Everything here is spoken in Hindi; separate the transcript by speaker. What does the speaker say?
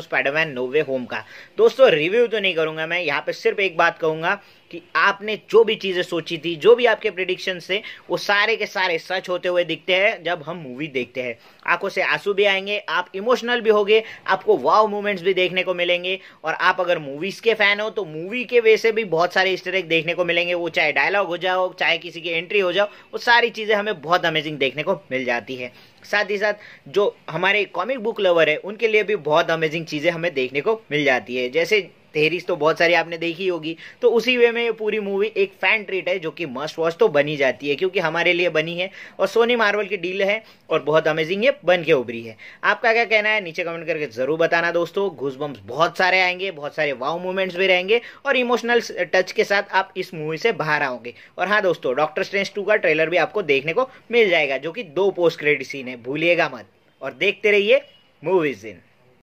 Speaker 1: स्पाइडरमैन नो वे होम का दोस्तों रिव्यू तो नहीं करूंगा मैं यहाँ पे सिर्फ एक बात कहूंगा कि आपने जो भी चीज़ें सोची थी जो भी आपके प्रिडिक्शन थे वो सारे के सारे सच होते हुए दिखते हैं जब हम मूवी देखते हैं आंखों से आंसू भी आएंगे आप इमोशनल भी होगे आपको वाव मोमेंट्स भी देखने को मिलेंगे और आप अगर मूवीज़ के फैन हो तो मूवी के वे से भी बहुत सारे इस देखने को मिलेंगे वो चाहे डायलॉग हो जाओ चाहे किसी की एंट्री हो जाओ वो सारी चीज़ें हमें बहुत अमेजिंग देखने को मिल जाती है साथ ही साथ जो हमारे कॉमिक बुक लवर है उनके लिए भी बहुत अमेजिंग चीज़ें हमें देखने को मिल जाती है जैसे थेरीज तो बहुत सारी आपने देखी होगी तो उसी वे में ये पूरी मूवी एक फैन ट्रीट है जो कि मस्ट वॉच तो बनी जाती है क्योंकि हमारे लिए बनी है और सोनी मार्वल की डील है और बहुत अमेजिंग ये बन के उभरी है आपका क्या कहना है नीचे कमेंट करके जरूर बताना दोस्तों घूस बहुत सारे आएंगे बहुत सारे वाव मूवमेंट्स भी रहेंगे और इमोशनल टच के साथ आप इस मूवी से बाहर आओगे और हाँ दोस्तों डॉक्टर स्ट्रेंस टू का ट्रेलर भी आपको देखने को मिल जाएगा जो कि दो पोस्ट क्रेडिट सीन है भूलिएगा मत और देखते रहिए मूवीज इन